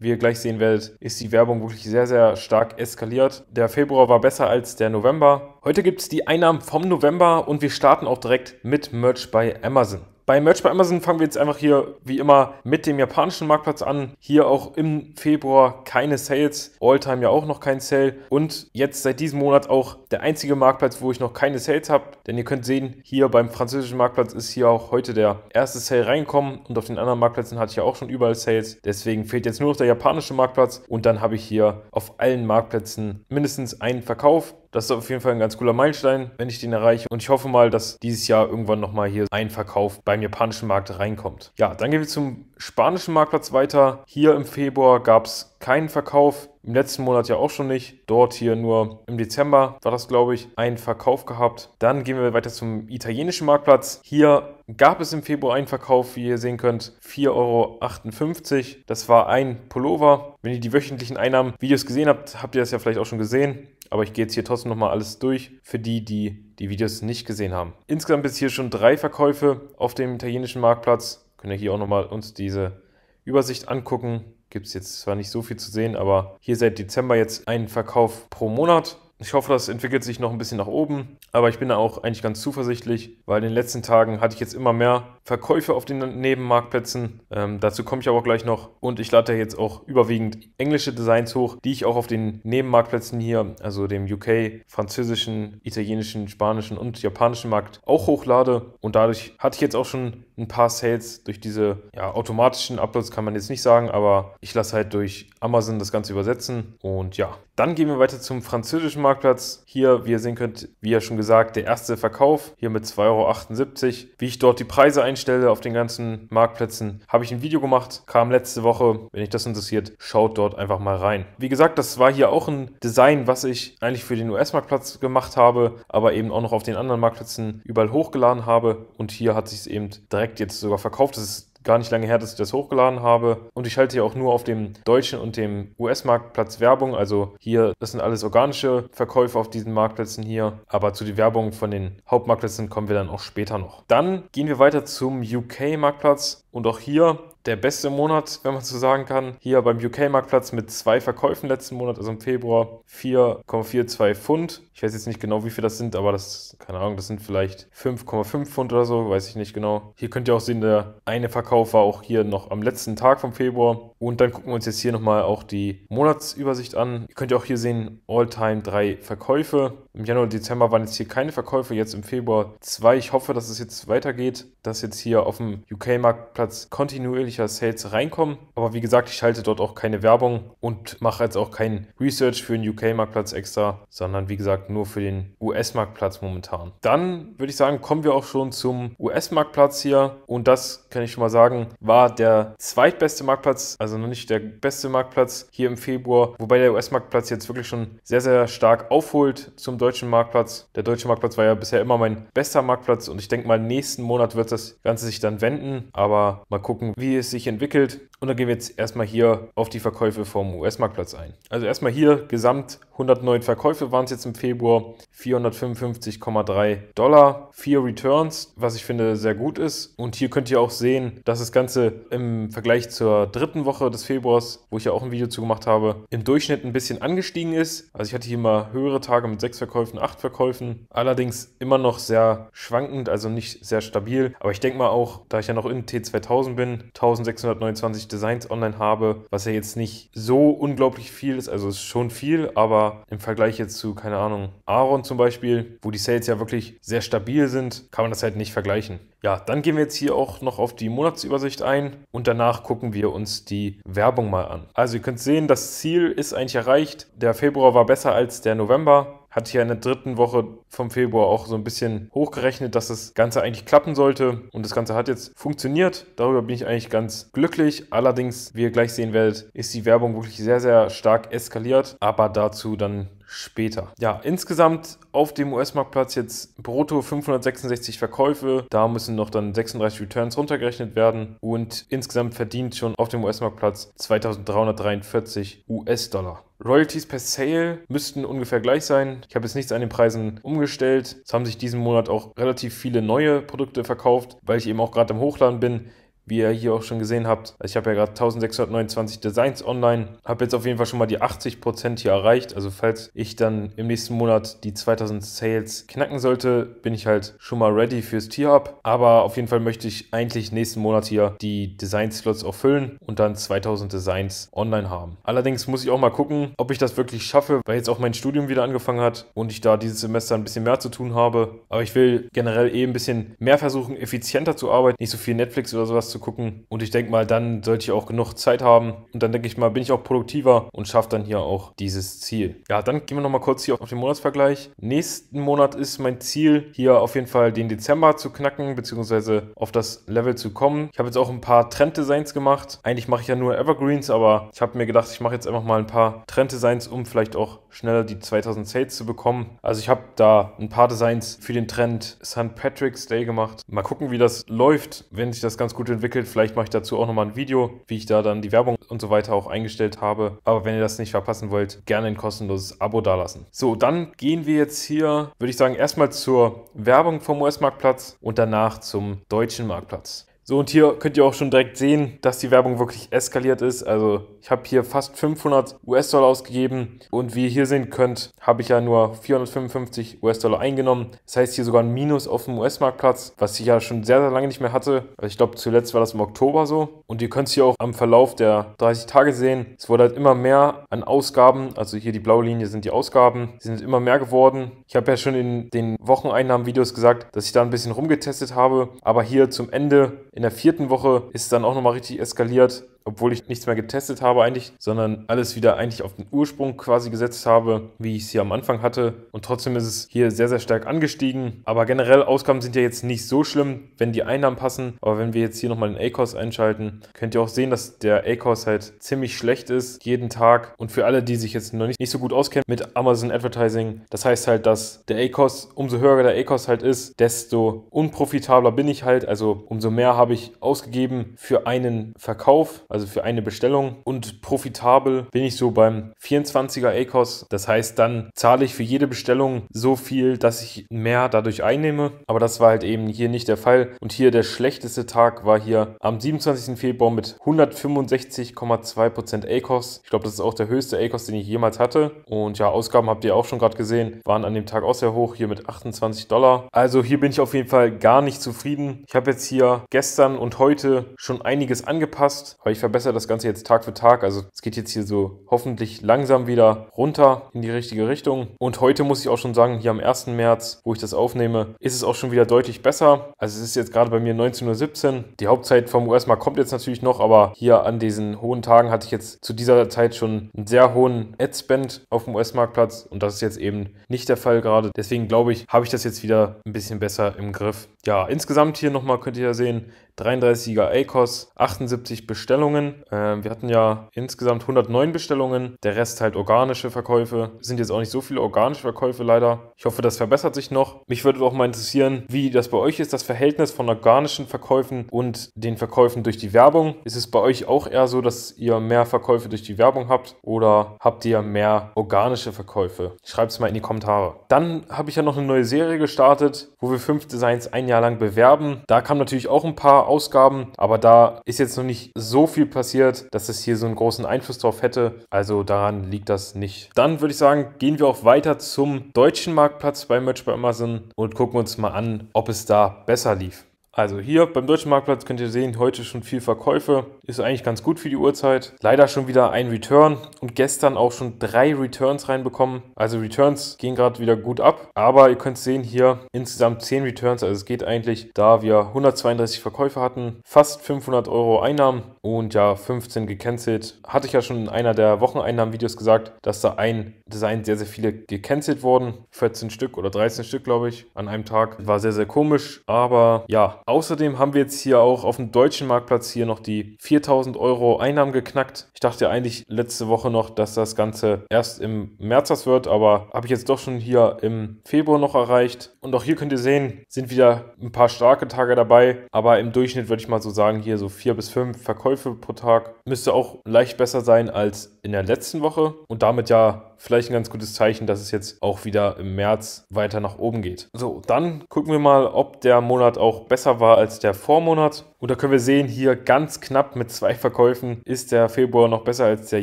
wie ihr gleich sehen werdet, ist die Werbung wirklich sehr, sehr stark eskaliert. Der Februar war besser als der November. Heute gibt es die Einnahmen vom November und wir starten auch direkt mit Merch bei Amazon. Bei Merch bei Amazon fangen wir jetzt einfach hier wie immer mit dem japanischen Marktplatz an. Hier auch im Februar keine Sales, Alltime ja auch noch kein Sale und jetzt seit diesem Monat auch der einzige Marktplatz, wo ich noch keine Sales habe. Denn ihr könnt sehen, hier beim französischen Marktplatz ist hier auch heute der erste Sale reingekommen und auf den anderen Marktplätzen hatte ich ja auch schon überall Sales. Deswegen fehlt jetzt nur noch der japanische Marktplatz und dann habe ich hier auf allen Marktplätzen mindestens einen Verkauf. Das ist auf jeden Fall ein ganz cooler Meilenstein, wenn ich den erreiche. Und ich hoffe mal, dass dieses Jahr irgendwann nochmal hier ein Verkauf beim japanischen Markt reinkommt. Ja, dann gehen wir zum spanischen Marktplatz weiter. Hier im Februar gab es keinen Verkauf. Im letzten Monat ja auch schon nicht. Dort hier nur im Dezember war das, glaube ich, ein Verkauf gehabt. Dann gehen wir weiter zum italienischen Marktplatz. Hier gab es im Februar einen Verkauf, wie ihr sehen könnt, 4,58 Euro. Das war ein Pullover. Wenn ihr die wöchentlichen Einnahmen-Videos gesehen habt, habt ihr das ja vielleicht auch schon gesehen. Aber ich gehe jetzt hier trotzdem nochmal alles durch für die, die die Videos nicht gesehen haben. Insgesamt bis hier schon drei Verkäufe auf dem italienischen Marktplatz. Können wir hier auch nochmal uns diese Übersicht angucken. Gibt es jetzt zwar nicht so viel zu sehen, aber hier seit Dezember jetzt einen Verkauf pro Monat. Ich hoffe, das entwickelt sich noch ein bisschen nach oben, aber ich bin da auch eigentlich ganz zuversichtlich, weil in den letzten Tagen hatte ich jetzt immer mehr Verkäufe auf den Nebenmarktplätzen. Ähm, dazu komme ich aber auch gleich noch. Und ich lade jetzt auch überwiegend englische Designs hoch, die ich auch auf den Nebenmarktplätzen hier, also dem UK, französischen, italienischen, spanischen und japanischen Markt auch hochlade. Und dadurch hatte ich jetzt auch schon ein paar Sales durch diese ja, automatischen Uploads, kann man jetzt nicht sagen, aber ich lasse halt durch Amazon das Ganze übersetzen. Und ja, dann gehen wir weiter zum französischen Marktplatz. Hier, wie ihr sehen könnt, wie ja schon gesagt, der erste Verkauf hier mit 2,78 Euro. Wie ich dort die Preise einstelle auf den ganzen Marktplätzen, habe ich ein Video gemacht, kam letzte Woche. Wenn euch das interessiert, schaut dort einfach mal rein. Wie gesagt, das war hier auch ein Design, was ich eigentlich für den US-Marktplatz gemacht habe, aber eben auch noch auf den anderen Marktplätzen überall hochgeladen habe. Und hier hat sich es eben direkt jetzt sogar verkauft. Das ist gar nicht lange her, dass ich das hochgeladen habe. Und ich halte hier auch nur auf dem deutschen und dem US-Marktplatz Werbung. Also hier, das sind alles organische Verkäufe auf diesen Marktplätzen hier. Aber zu den Werbung von den Hauptmarktplätzen kommen wir dann auch später noch. Dann gehen wir weiter zum UK-Marktplatz. Und auch hier der beste Monat, wenn man so sagen kann. Hier beim UK-Marktplatz mit zwei Verkäufen letzten Monat, also im Februar 4,42 Pfund. Ich weiß jetzt nicht genau, wie viel das sind, aber das, keine Ahnung, das sind vielleicht 5,5 Pfund oder so, weiß ich nicht genau. Hier könnt ihr auch sehen, der eine Verkauf war auch hier noch am letzten Tag vom Februar. Und dann gucken wir uns jetzt hier nochmal auch die Monatsübersicht an. Ihr könnt ja auch hier sehen, All-Time drei Verkäufe. Im Januar und Dezember waren jetzt hier keine Verkäufe, jetzt im Februar zwei. Ich hoffe, dass es jetzt weitergeht, dass jetzt hier auf dem UK-Marktplatz kontinuierlicher Sales reinkommen. Aber wie gesagt, ich schalte dort auch keine Werbung und mache jetzt auch kein Research für den UK-Marktplatz extra, sondern wie gesagt nur für den US-Marktplatz momentan. Dann würde ich sagen, kommen wir auch schon zum US-Marktplatz hier. Und das kann ich schon mal sagen, war der zweitbeste Marktplatz, also also noch nicht der beste Marktplatz hier im Februar, wobei der US-Marktplatz jetzt wirklich schon sehr, sehr stark aufholt zum deutschen Marktplatz. Der deutsche Marktplatz war ja bisher immer mein bester Marktplatz und ich denke mal, nächsten Monat wird das Ganze sich dann wenden, aber mal gucken, wie es sich entwickelt. Und dann gehen wir jetzt erstmal hier auf die Verkäufe vom US-Marktplatz ein. Also erstmal hier gesamt 109 Verkäufe waren es jetzt im Februar, 455,3 Dollar, 4 Returns, was ich finde sehr gut ist. Und hier könnt ihr auch sehen, dass das Ganze im Vergleich zur dritten Woche Woche des Februars, wo ich ja auch ein Video zu gemacht habe, im Durchschnitt ein bisschen angestiegen ist. Also ich hatte hier mal höhere Tage mit sechs Verkäufen, acht Verkäufen. Allerdings immer noch sehr schwankend, also nicht sehr stabil. Aber ich denke mal auch, da ich ja noch in T2000 bin, 1629 Designs online habe, was ja jetzt nicht so unglaublich viel ist. Also ist schon viel, aber im Vergleich jetzt zu, keine Ahnung, Aaron zum Beispiel, wo die Sales ja wirklich sehr stabil sind, kann man das halt nicht vergleichen. Ja, dann gehen wir jetzt hier auch noch auf die Monatsübersicht ein und danach gucken wir uns die Werbung mal an. Also ihr könnt sehen, das Ziel ist eigentlich erreicht. Der Februar war besser als der November. Hat hier in der dritten Woche vom Februar auch so ein bisschen hochgerechnet, dass das Ganze eigentlich klappen sollte. Und das Ganze hat jetzt funktioniert. Darüber bin ich eigentlich ganz glücklich. Allerdings, wie ihr gleich sehen werdet, ist die Werbung wirklich sehr, sehr stark eskaliert. Aber dazu dann später. Ja, insgesamt auf dem US-Marktplatz jetzt brutto 566 Verkäufe. Da müssen noch dann 36 Returns runtergerechnet werden und insgesamt verdient schon auf dem US-Marktplatz 2343 US-Dollar. Royalties per Sale müssten ungefähr gleich sein. Ich habe jetzt nichts an den Preisen umgestellt. Es haben sich diesen Monat auch relativ viele neue Produkte verkauft, weil ich eben auch gerade im Hochladen bin wie ihr hier auch schon gesehen habt. Also ich habe ja gerade 1629 Designs online, habe jetzt auf jeden Fall schon mal die 80% hier erreicht. Also falls ich dann im nächsten Monat die 2000 Sales knacken sollte, bin ich halt schon mal ready fürs Tier-Up. Aber auf jeden Fall möchte ich eigentlich nächsten Monat hier die Design-Slots auch füllen und dann 2000 Designs online haben. Allerdings muss ich auch mal gucken, ob ich das wirklich schaffe, weil jetzt auch mein Studium wieder angefangen hat und ich da dieses Semester ein bisschen mehr zu tun habe. Aber ich will generell eh ein bisschen mehr versuchen, effizienter zu arbeiten, nicht so viel Netflix oder sowas zu gucken. Und ich denke mal, dann sollte ich auch genug Zeit haben. Und dann denke ich mal, bin ich auch produktiver und schaffe dann hier auch dieses Ziel. Ja, dann gehen wir nochmal kurz hier auf den Monatsvergleich. Nächsten Monat ist mein Ziel, hier auf jeden Fall den Dezember zu knacken, beziehungsweise auf das Level zu kommen. Ich habe jetzt auch ein paar Trenddesigns gemacht. Eigentlich mache ich ja nur Evergreens, aber ich habe mir gedacht, ich mache jetzt einfach mal ein paar Trenddesigns, um vielleicht auch schneller die 2000 Sales zu bekommen. Also ich habe da ein paar Designs für den Trend St. Patrick's Day gemacht. Mal gucken, wie das läuft. Wenn sich das ganz gut entwickelt, entwickelt. Vielleicht mache ich dazu auch nochmal ein Video, wie ich da dann die Werbung und so weiter auch eingestellt habe. Aber wenn ihr das nicht verpassen wollt, gerne ein kostenloses Abo dalassen. So, dann gehen wir jetzt hier, würde ich sagen, erstmal zur Werbung vom US-Marktplatz und danach zum deutschen Marktplatz. So, und hier könnt ihr auch schon direkt sehen, dass die Werbung wirklich eskaliert ist. Also ich habe hier fast 500 US-Dollar ausgegeben und wie ihr hier sehen könnt, habe ich ja nur 455 US-Dollar eingenommen. Das heißt hier sogar ein Minus auf dem US-Marktplatz, was ich ja schon sehr, sehr lange nicht mehr hatte. Also ich glaube, zuletzt war das im Oktober so. Und ihr könnt es hier auch am Verlauf der 30 Tage sehen. Es wurde halt immer mehr an Ausgaben. Also hier die blaue Linie sind die Ausgaben. Die sind immer mehr geworden. Ich habe ja schon in den Wocheneinnahmen-Videos gesagt, dass ich da ein bisschen rumgetestet habe. Aber hier zum Ende in der vierten Woche ist es dann auch nochmal richtig eskaliert obwohl ich nichts mehr getestet habe eigentlich, sondern alles wieder eigentlich auf den Ursprung quasi gesetzt habe, wie ich es hier am Anfang hatte. Und trotzdem ist es hier sehr, sehr stark angestiegen. Aber generell Ausgaben sind ja jetzt nicht so schlimm, wenn die Einnahmen passen. Aber wenn wir jetzt hier nochmal den A-Kurs einschalten, könnt ihr auch sehen, dass der A-Kurs halt ziemlich schlecht ist, jeden Tag. Und für alle, die sich jetzt noch nicht, nicht so gut auskennen mit Amazon Advertising, das heißt halt, dass der A-Kurs, umso höher der A-Kurs halt ist, desto unprofitabler bin ich halt. Also umso mehr habe ich ausgegeben für einen Verkauf also für eine Bestellung. Und profitabel bin ich so beim 24er ACOS. Das heißt, dann zahle ich für jede Bestellung so viel, dass ich mehr dadurch einnehme. Aber das war halt eben hier nicht der Fall. Und hier der schlechteste Tag war hier am 27. Februar mit 165,2% ACOS. Ich glaube, das ist auch der höchste ACOS, den ich jemals hatte. Und ja, Ausgaben habt ihr auch schon gerade gesehen, waren an dem Tag auch sehr hoch, hier mit 28 Dollar. Also hier bin ich auf jeden Fall gar nicht zufrieden. Ich habe jetzt hier gestern und heute schon einiges angepasst, weil ich verbessere das Ganze jetzt Tag für Tag. Also es geht jetzt hier so hoffentlich langsam wieder runter in die richtige Richtung. Und heute muss ich auch schon sagen, hier am 1. März, wo ich das aufnehme, ist es auch schon wieder deutlich besser. Also es ist jetzt gerade bei mir 19.17 Uhr. Die Hauptzeit vom US-Markt kommt jetzt natürlich noch, aber hier an diesen hohen Tagen hatte ich jetzt zu dieser Zeit schon einen sehr hohen Ad-Spend auf dem US-Marktplatz und das ist jetzt eben nicht der Fall gerade. Deswegen glaube ich, habe ich das jetzt wieder ein bisschen besser im Griff ja, insgesamt hier nochmal könnt ihr ja sehen, 33er ACOS, 78 Bestellungen. Ähm, wir hatten ja insgesamt 109 Bestellungen. Der Rest halt organische Verkäufe. Sind jetzt auch nicht so viele organische Verkäufe leider. Ich hoffe, das verbessert sich noch. Mich würde auch mal interessieren, wie das bei euch ist, das Verhältnis von organischen Verkäufen und den Verkäufen durch die Werbung. Ist es bei euch auch eher so, dass ihr mehr Verkäufe durch die Werbung habt oder habt ihr mehr organische Verkäufe? Schreibt es mal in die Kommentare. Dann habe ich ja noch eine neue Serie gestartet, wo wir fünf Designs ein Jahr Jahr lang bewerben. Da kamen natürlich auch ein paar Ausgaben, aber da ist jetzt noch nicht so viel passiert, dass es hier so einen großen Einfluss drauf hätte. Also daran liegt das nicht. Dann würde ich sagen, gehen wir auch weiter zum deutschen Marktplatz bei Merch bei Amazon und gucken uns mal an, ob es da besser lief. Also hier beim deutschen Marktplatz könnt ihr sehen, heute schon viel Verkäufe. Ist eigentlich ganz gut für die Uhrzeit. Leider schon wieder ein Return und gestern auch schon drei Returns reinbekommen. Also Returns gehen gerade wieder gut ab. Aber ihr könnt sehen hier insgesamt 10 Returns. Also es geht eigentlich, da wir 132 Verkäufe hatten, fast 500 Euro Einnahmen und ja 15 gecancelt. Hatte ich ja schon in einer der Wocheneinnahmen-Videos gesagt, dass da ein Design sehr, sehr viele gecancelt wurden. 14 Stück oder 13 Stück, glaube ich, an einem Tag. War sehr, sehr komisch. Aber ja, außerdem haben wir jetzt hier auch auf dem deutschen Marktplatz hier noch die 4000 Euro Einnahmen geknackt. Ich dachte ja eigentlich letzte Woche noch, dass das Ganze erst im März das wird, aber habe ich jetzt doch schon hier im Februar noch erreicht. Und auch hier könnt ihr sehen, sind wieder ein paar starke Tage dabei. Aber im Durchschnitt würde ich mal so sagen, hier so vier bis fünf Verkäufe Verkäufe pro Tag müsste auch leicht besser sein als in der letzten Woche und damit ja vielleicht ein ganz gutes Zeichen, dass es jetzt auch wieder im März weiter nach oben geht. So, dann gucken wir mal, ob der Monat auch besser war als der Vormonat. Und da können wir sehen, hier ganz knapp mit zwei Verkäufen ist der Februar noch besser als der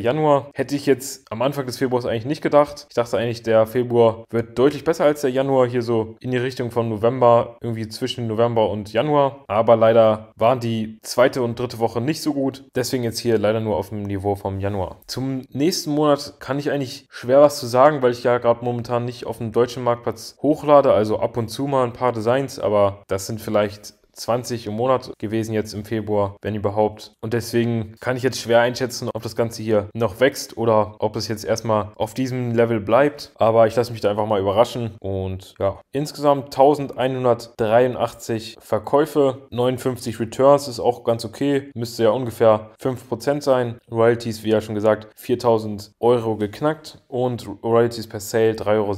Januar. Hätte ich jetzt am Anfang des Februars eigentlich nicht gedacht. Ich dachte eigentlich, der Februar wird deutlich besser als der Januar, hier so in die Richtung von November, irgendwie zwischen November und Januar. Aber leider waren die zweite und dritte Woche nicht so gut. Deswegen jetzt hier leider nur auf dem Niveau vom Januar. Zum nächsten Monat kann ich eigentlich schwer was zu sagen, weil ich ja gerade momentan nicht auf dem deutschen Marktplatz hochlade, also ab und zu mal ein paar Designs, aber das sind vielleicht 20 im Monat gewesen jetzt im Februar, wenn überhaupt. Und deswegen kann ich jetzt schwer einschätzen, ob das Ganze hier noch wächst oder ob es jetzt erstmal auf diesem Level bleibt. Aber ich lasse mich da einfach mal überraschen. Und ja, insgesamt 1183 Verkäufe, 59 Returns ist auch ganz okay. Müsste ja ungefähr 5% sein. Royalties, wie ja schon gesagt, 4000 Euro geknackt und Royalties per Sale 3,57 Euro,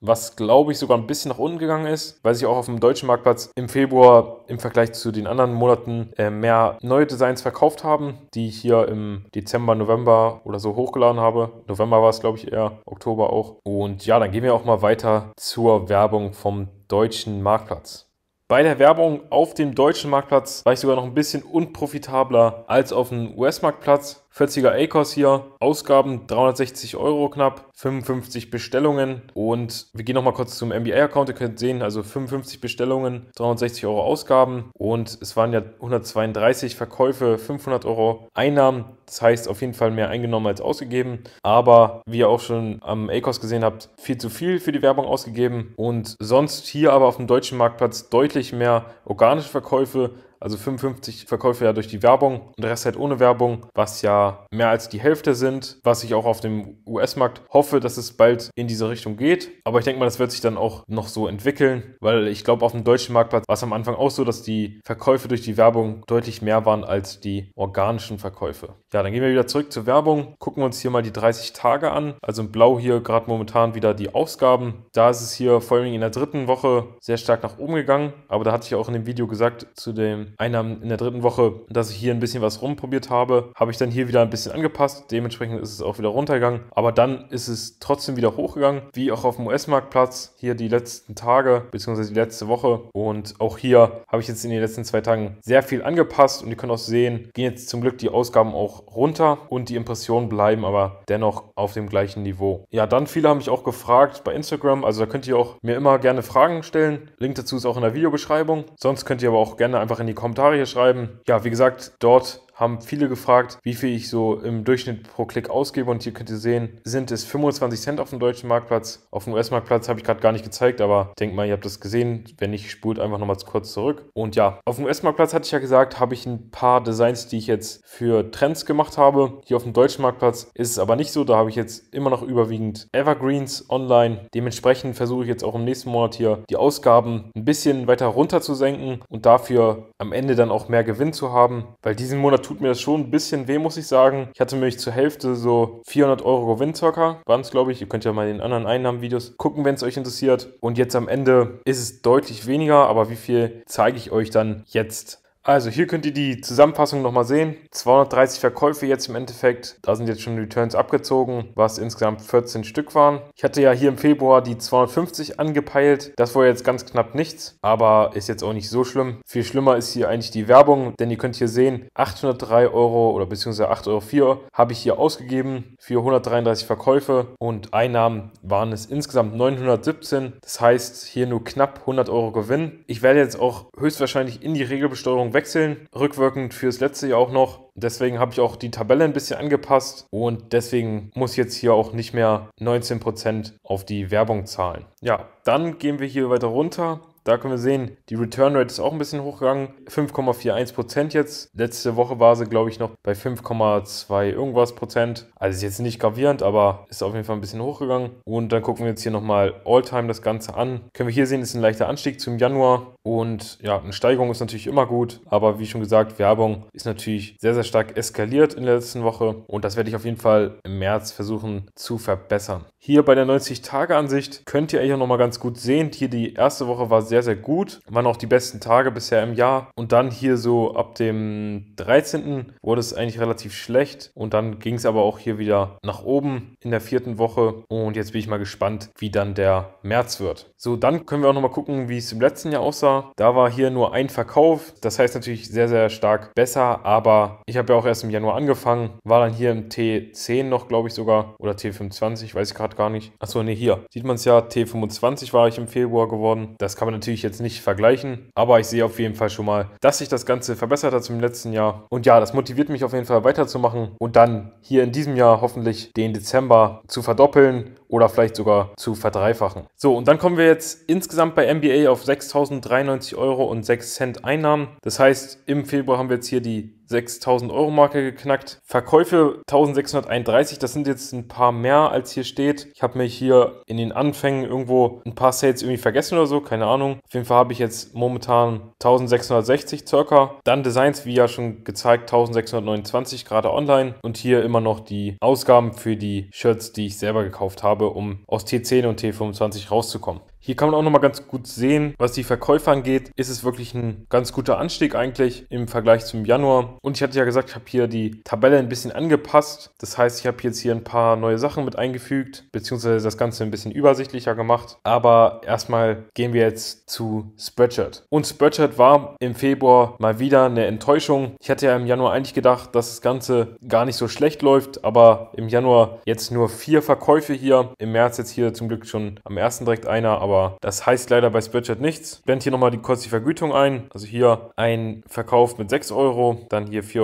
was glaube ich sogar ein bisschen nach unten gegangen ist, weil sich auch auf dem deutschen Marktplatz im Februar im Vergleich zu den anderen Monaten äh, mehr neue Designs verkauft haben, die ich hier im Dezember, November oder so hochgeladen habe. November war es, glaube ich, eher, Oktober auch. Und ja, dann gehen wir auch mal weiter zur Werbung vom deutschen Marktplatz. Bei der Werbung auf dem deutschen Marktplatz war ich sogar noch ein bisschen unprofitabler als auf dem US-Marktplatz. 40er ACOS hier, Ausgaben 360 Euro knapp, 55 Bestellungen und wir gehen nochmal kurz zum MBA-Account, ihr könnt sehen, also 55 Bestellungen, 360 Euro Ausgaben und es waren ja 132 Verkäufe, 500 Euro Einnahmen, das heißt auf jeden Fall mehr eingenommen als ausgegeben, aber wie ihr auch schon am ACOS gesehen habt, viel zu viel für die Werbung ausgegeben und sonst hier aber auf dem deutschen Marktplatz deutlich mehr organische Verkäufe, also 55 Verkäufe ja durch die Werbung und der Rest halt ohne Werbung, was ja mehr als die Hälfte sind, was ich auch auf dem US-Markt hoffe, dass es bald in diese Richtung geht. Aber ich denke mal, das wird sich dann auch noch so entwickeln, weil ich glaube, auf dem deutschen Marktplatz war es am Anfang auch so, dass die Verkäufe durch die Werbung deutlich mehr waren als die organischen Verkäufe. Ja, dann gehen wir wieder zurück zur Werbung, gucken uns hier mal die 30 Tage an. Also in Blau hier gerade momentan wieder die Ausgaben. Da ist es hier vor allem in der dritten Woche sehr stark nach oben gegangen, aber da hatte ich auch in dem Video gesagt zu dem einer in der dritten Woche, dass ich hier ein bisschen was rumprobiert habe, habe ich dann hier wieder ein bisschen angepasst. Dementsprechend ist es auch wieder runtergegangen. Aber dann ist es trotzdem wieder hochgegangen, wie auch auf dem US-Marktplatz. Hier die letzten Tage, beziehungsweise die letzte Woche. Und auch hier habe ich jetzt in den letzten zwei Tagen sehr viel angepasst. Und ihr könnt auch sehen, gehen jetzt zum Glück die Ausgaben auch runter und die Impressionen bleiben aber dennoch auf dem gleichen Niveau. Ja, dann viele haben mich auch gefragt bei Instagram. Also da könnt ihr auch mir immer gerne Fragen stellen. Link dazu ist auch in der Videobeschreibung. Sonst könnt ihr aber auch gerne einfach in die Kommentare Kommentare hier schreiben. Ja, wie gesagt, dort haben viele gefragt, wie viel ich so im Durchschnitt pro Klick ausgebe. Und hier könnt ihr sehen, sind es 25 Cent auf dem deutschen Marktplatz. Auf dem US-Marktplatz habe ich gerade gar nicht gezeigt, aber denkt mal, ihr habt das gesehen. Wenn nicht, spult einfach nochmal kurz zurück. Und ja, auf dem US-Marktplatz hatte ich ja gesagt, habe ich ein paar Designs, die ich jetzt für Trends gemacht habe. Hier auf dem deutschen Marktplatz ist es aber nicht so. Da habe ich jetzt immer noch überwiegend Evergreens online. Dementsprechend versuche ich jetzt auch im nächsten Monat hier die Ausgaben ein bisschen weiter runter zu senken und dafür am Ende dann auch mehr Gewinn zu haben, weil diesen Monat tut mir das schon ein bisschen weh, muss ich sagen. Ich hatte nämlich zur Hälfte so 400 Euro Gewinn circa, waren es glaube ich. Ihr könnt ja mal in den anderen Einnahmenvideos gucken, wenn es euch interessiert. Und jetzt am Ende ist es deutlich weniger, aber wie viel zeige ich euch dann jetzt? Also hier könnt ihr die Zusammenfassung nochmal sehen. 230 Verkäufe jetzt im Endeffekt. Da sind jetzt schon Returns abgezogen, was insgesamt 14 Stück waren. Ich hatte ja hier im Februar die 250 angepeilt. Das war jetzt ganz knapp nichts, aber ist jetzt auch nicht so schlimm. Viel schlimmer ist hier eigentlich die Werbung, denn ihr könnt hier sehen, 803 Euro oder beziehungsweise 8,04 Euro habe ich hier ausgegeben für 133 Verkäufe und Einnahmen waren es insgesamt 917. Das heißt hier nur knapp 100 Euro Gewinn. Ich werde jetzt auch höchstwahrscheinlich in die Regelbesteuerung wechseln, rückwirkend fürs letzte Jahr auch noch. Deswegen habe ich auch die Tabelle ein bisschen angepasst und deswegen muss jetzt hier auch nicht mehr 19% auf die Werbung zahlen. Ja, dann gehen wir hier weiter runter. Da können wir sehen, die Return Rate ist auch ein bisschen hochgegangen. 5,41 Prozent jetzt. Letzte Woche war sie, glaube ich, noch bei 5,2 irgendwas Prozent. Also ist jetzt nicht gravierend, aber ist auf jeden Fall ein bisschen hochgegangen. Und dann gucken wir jetzt hier nochmal All-Time das Ganze an. Können wir hier sehen, ist ein leichter Anstieg zum Januar. Und ja, eine Steigerung ist natürlich immer gut. Aber wie schon gesagt, Werbung ist natürlich sehr, sehr stark eskaliert in der letzten Woche. Und das werde ich auf jeden Fall im März versuchen zu verbessern. Hier bei der 90-Tage-Ansicht könnt ihr eigentlich auch nochmal ganz gut sehen. Hier die erste Woche war sehr, sehr gut. Waren auch die besten Tage bisher im Jahr. Und dann hier so ab dem 13. wurde es eigentlich relativ schlecht. Und dann ging es aber auch hier wieder nach oben in der vierten Woche. Und jetzt bin ich mal gespannt, wie dann der März wird. So, dann können wir auch nochmal gucken, wie es im letzten Jahr aussah. Da war hier nur ein Verkauf. Das heißt natürlich sehr, sehr stark besser. Aber ich habe ja auch erst im Januar angefangen. War dann hier im T10 noch, glaube ich sogar. Oder T25, weiß ich gerade gerade gar nicht. Achso, ne, hier. Sieht man es ja, T25 war ich im Februar geworden. Das kann man natürlich jetzt nicht vergleichen, aber ich sehe auf jeden Fall schon mal, dass sich das Ganze verbessert hat zum letzten Jahr. Und ja, das motiviert mich auf jeden Fall weiterzumachen und dann hier in diesem Jahr hoffentlich den Dezember zu verdoppeln oder vielleicht sogar zu verdreifachen. So, und dann kommen wir jetzt insgesamt bei MBA auf 6.093 Euro und 6 Cent Einnahmen. Das heißt, im Februar haben wir jetzt hier die 6000 Euro Marke geknackt. Verkäufe 1631, das sind jetzt ein paar mehr als hier steht. Ich habe mir hier in den Anfängen irgendwo ein paar Sales irgendwie vergessen oder so, keine Ahnung. Auf jeden Fall habe ich jetzt momentan 1660 circa. Dann Designs, wie ja schon gezeigt, 1629 gerade online. Und hier immer noch die Ausgaben für die Shirts, die ich selber gekauft habe, um aus T10 und T25 rauszukommen. Hier kann man auch nochmal ganz gut sehen, was die Verkäufe angeht, ist es wirklich ein ganz guter Anstieg eigentlich im Vergleich zum Januar. Und ich hatte ja gesagt, ich habe hier die Tabelle ein bisschen angepasst. Das heißt, ich habe jetzt hier ein paar neue Sachen mit eingefügt, beziehungsweise das Ganze ein bisschen übersichtlicher gemacht. Aber erstmal gehen wir jetzt zu Spreadshirt. Und Spreadshirt war im Februar mal wieder eine Enttäuschung. Ich hatte ja im Januar eigentlich gedacht, dass das Ganze gar nicht so schlecht läuft, aber im Januar jetzt nur vier Verkäufe hier. Im März jetzt hier zum Glück schon am ersten direkt einer, aber aber das heißt leider bei Spreadshirt nichts. Ich blende hier nochmal die, kurz die Vergütung ein. Also hier ein Verkauf mit 6 Euro, dann hier 4,50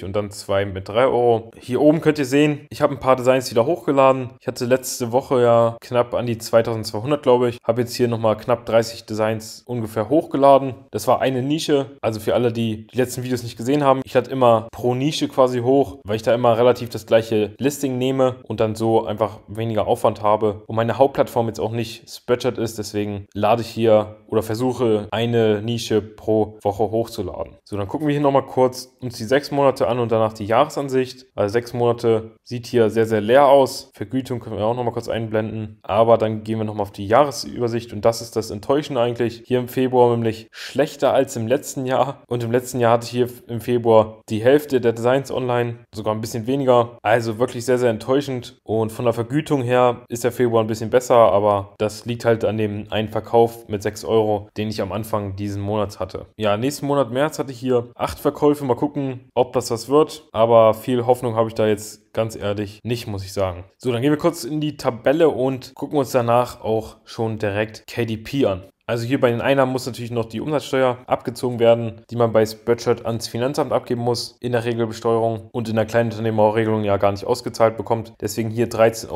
Euro und dann zwei mit 3 Euro. Hier oben könnt ihr sehen, ich habe ein paar Designs wieder hochgeladen. Ich hatte letzte Woche ja knapp an die 2200, glaube ich. Habe jetzt hier nochmal knapp 30 Designs ungefähr hochgeladen. Das war eine Nische. Also für alle, die die letzten Videos nicht gesehen haben, ich hatte immer pro Nische quasi hoch, weil ich da immer relativ das gleiche Listing nehme und dann so einfach weniger Aufwand habe. Und meine Hauptplattform jetzt auch nicht Spreadshirt ist, ist. Deswegen lade ich hier oder versuche eine Nische pro Woche hochzuladen. So, dann gucken wir hier nochmal kurz uns die sechs Monate an und danach die Jahresansicht. Also sechs Monate sieht hier sehr, sehr leer aus. Vergütung können wir auch nochmal kurz einblenden. Aber dann gehen wir nochmal auf die Jahresübersicht und das ist das Enttäuschende eigentlich. Hier im Februar nämlich schlechter als im letzten Jahr. Und im letzten Jahr hatte ich hier im Februar die Hälfte der Designs online, sogar ein bisschen weniger. Also wirklich sehr, sehr enttäuschend. Und von der Vergütung her ist der Februar ein bisschen besser, aber das liegt halt an an dem einen Verkauf mit 6 Euro, den ich am Anfang diesen Monats hatte. Ja, nächsten Monat März hatte ich hier 8 Verkäufe. Mal gucken, ob das was wird. Aber viel Hoffnung habe ich da jetzt ganz ehrlich nicht, muss ich sagen. So, dann gehen wir kurz in die Tabelle und gucken uns danach auch schon direkt KDP an. Also hier bei den Einnahmen muss natürlich noch die Umsatzsteuer abgezogen werden, die man bei Spreadshirt ans Finanzamt abgeben muss, in der Regelbesteuerung und in der Kleinunternehmerregelung ja gar nicht ausgezahlt bekommt. Deswegen hier 13,87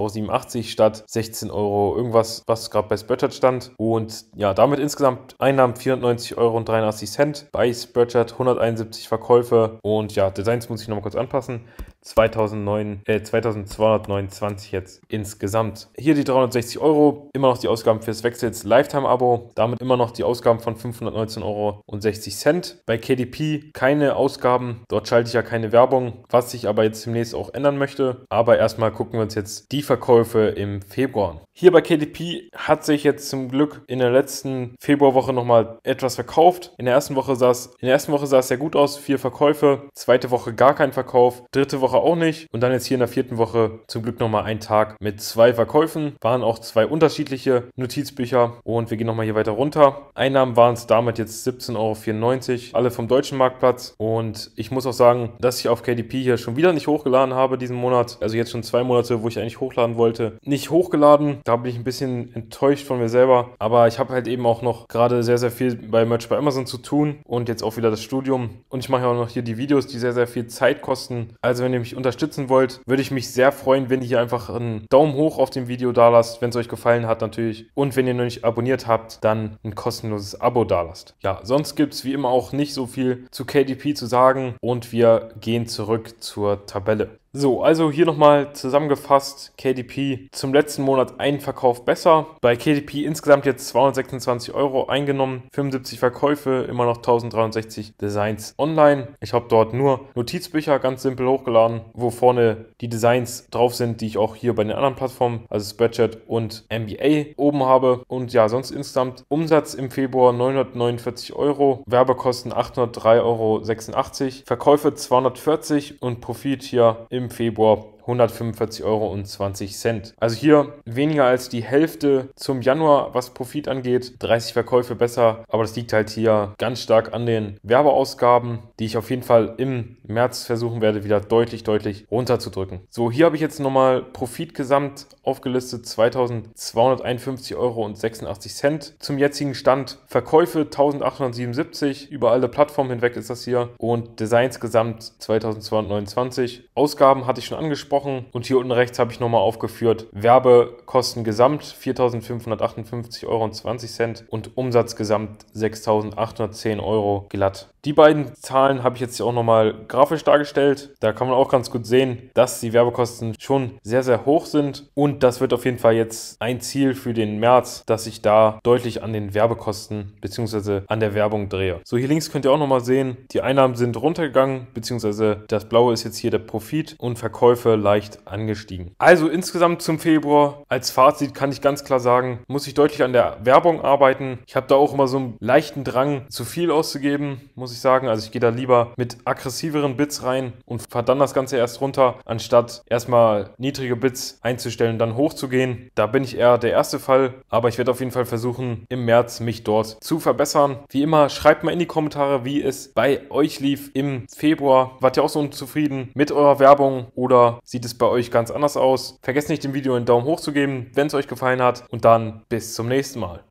Euro statt 16 Euro irgendwas, was gerade bei Spreadshirt stand. Und ja, damit insgesamt Einnahmen 490,83 Euro bei Spreadshirt, 171 Verkäufe und ja, Designs muss ich nochmal kurz anpassen. 2229 äh, 2229 jetzt insgesamt. Hier die 360 Euro, immer noch die Ausgaben fürs Wechsels Lifetime-Abo, damit immer noch die Ausgaben von 519,60 Euro. Bei KDP keine Ausgaben, dort schalte ich ja keine Werbung, was ich aber jetzt demnächst auch ändern möchte. Aber erstmal gucken wir uns jetzt die Verkäufe im Februar an. Hier bei KDP hat sich jetzt zum Glück in der letzten Februarwoche nochmal etwas verkauft. In der ersten Woche sah in der ersten Woche sah es sehr gut aus, vier Verkäufe, zweite Woche gar kein Verkauf, dritte Woche Woche auch nicht. Und dann jetzt hier in der vierten Woche zum Glück nochmal ein Tag mit zwei Verkäufen. Waren auch zwei unterschiedliche Notizbücher. Und wir gehen nochmal hier weiter runter. Einnahmen waren es damit jetzt 17,94 Euro. Alle vom deutschen Marktplatz. Und ich muss auch sagen, dass ich auf KDP hier schon wieder nicht hochgeladen habe diesen Monat. Also jetzt schon zwei Monate, wo ich eigentlich hochladen wollte. Nicht hochgeladen. Da bin ich ein bisschen enttäuscht von mir selber. Aber ich habe halt eben auch noch gerade sehr, sehr viel bei Merch bei Amazon zu tun. Und jetzt auch wieder das Studium. Und ich mache ja auch noch hier die Videos, die sehr, sehr viel Zeit kosten. Also wenn ihr ihr mich unterstützen wollt, würde ich mich sehr freuen, wenn ihr hier einfach einen Daumen hoch auf dem Video da lasst, wenn es euch gefallen hat natürlich. Und wenn ihr noch nicht abonniert habt, dann ein kostenloses Abo da lasst. Ja, sonst gibt es wie immer auch nicht so viel zu KDP zu sagen und wir gehen zurück zur Tabelle. So, also hier nochmal zusammengefasst, KDP zum letzten Monat einen Verkauf besser. Bei KDP insgesamt jetzt 226 Euro eingenommen, 75 Verkäufe, immer noch 1063 Designs online. Ich habe dort nur Notizbücher ganz simpel hochgeladen, wo vorne die Designs drauf sind, die ich auch hier bei den anderen Plattformen, also Spreadshirt und MBA, oben habe. Und ja, sonst insgesamt Umsatz im Februar 949 Euro, Werbekosten 803,86 Euro, Verkäufe 240 und Profit hier im im Februar 145,20 Euro. Also hier weniger als die Hälfte zum Januar, was Profit angeht. 30 Verkäufe besser, aber das liegt halt hier ganz stark an den Werbeausgaben, die ich auf jeden Fall im März versuchen werde, wieder deutlich, deutlich runterzudrücken. So, hier habe ich jetzt nochmal Profit gesamt aufgelistet, 2251,86 Euro zum jetzigen Stand. Verkäufe 1877, über alle Plattformen hinweg ist das hier und Designs gesamt 2229. Ausgaben hatte ich schon angesprochen angesprochen. Und hier unten rechts habe ich nochmal aufgeführt, Werbekosten gesamt 4.558,20 Euro und Umsatz gesamt 6.810 Euro glatt. Die beiden Zahlen habe ich jetzt hier auch nochmal grafisch dargestellt. Da kann man auch ganz gut sehen, dass die Werbekosten schon sehr, sehr hoch sind. Und das wird auf jeden Fall jetzt ein Ziel für den März, dass ich da deutlich an den Werbekosten bzw. an der Werbung drehe. So, hier links könnt ihr auch nochmal sehen, die Einnahmen sind runtergegangen bzw. das blaue ist jetzt hier der Profit und Verkäufe leicht angestiegen. Also insgesamt zum Februar als Fazit kann ich ganz klar sagen, muss ich deutlich an der Werbung arbeiten. Ich habe da auch immer so einen leichten Drang, zu viel auszugeben, muss muss ich sagen. Also ich gehe da lieber mit aggressiveren Bits rein und fahre dann das Ganze erst runter, anstatt erstmal niedrige Bits einzustellen und dann hochzugehen. Da bin ich eher der erste Fall, aber ich werde auf jeden Fall versuchen, im März mich dort zu verbessern. Wie immer, schreibt mal in die Kommentare, wie es bei euch lief im Februar. Wart ihr auch so unzufrieden mit eurer Werbung oder sieht es bei euch ganz anders aus? Vergesst nicht, dem Video einen Daumen hoch zu geben, wenn es euch gefallen hat und dann bis zum nächsten Mal.